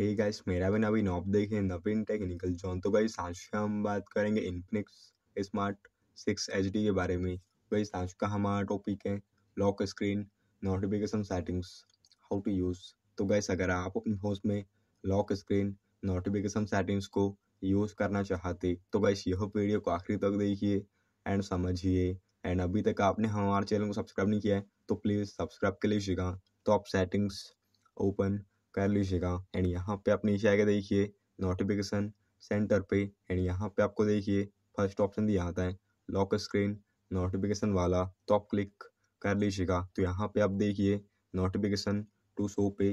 hey guys मेरा भी Naveen of देखिए नवीन टेक्निकल जॉन तो गाइस आज हम बात करेंगे इन्फिनिक्स स्मार्ट सिक्स एच के बारे में गाइस आज का हमारा टॉपिक है lock screen notification settings how to use तो गाइस अगर आप अपने फोन में लॉक स्क्रीन नोटिफिकेशन सेटिंग्स को यूज़ करना चाहते तो गाइस यह वीडियो को आखिरी तक देखिए एंड समझिए एंड अभी तक आपने हमारे चैनल को सब्सक्राइब नहीं किया है तो प्लीज़ सब्सक्राइब के लिए लीजिएगा तो आप सेटिंग्स ओपन कर लीजिएगा एंड यहाँ पे आप नीचे आगे देखिए नोटिफिकेशन सेंटर पे एंड यहाँ पे आपको देखिए फर्स्ट ऑप्शन दिया आता है लॉक स्क्रीन नोटिफिकेशन वाला तो आप क्लिक कर लीजिएगा तो यहाँ पे आप देखिए नोटिफिकेशन टू शो पे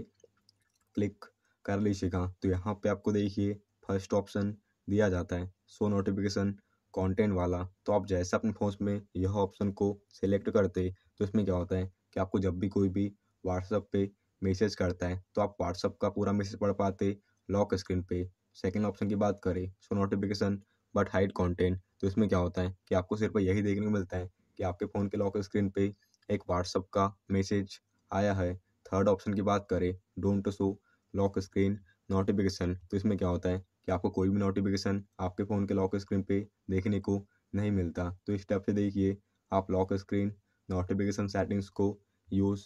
क्लिक कर लीजिएगा तो यहाँ पे आपको देखिए फर्स्ट ऑप्शन दिया जाता है सो नोटिफिकेशन कंटेंट वाला तो आप जैसे अपने फोन में यह ऑप्शन को सिलेक्ट करते तो इसमें क्या होता है कि आपको जब भी कोई भी व्हाट्सएप पे मैसेज करता है तो आप व्हाट्सअप का पूरा मैसेज पढ़ पाते लॉक स्क्रीन पे सेकेंड ऑप्शन की बात करें show notification but hide content तो इसमें क्या होता है कि आपको सिर्फ यही देखने को मिलता है कि आपके फ़ोन के लॉक स्क्रीन पे एक व्हाट्सअप का मैसेज आया है थर्ड ऑप्शन की बात करें don't show lock screen notification तो इसमें क्या होता है कि आपको कोई भी नोटिफिकेशन आपके फ़ोन के लॉक स्क्रीन पे देखने को नहीं मिलता तो इस स्टेप से देखिए आप लॉक स्क्रीन नोटिफिकेशन सेटिंग्स को यूज़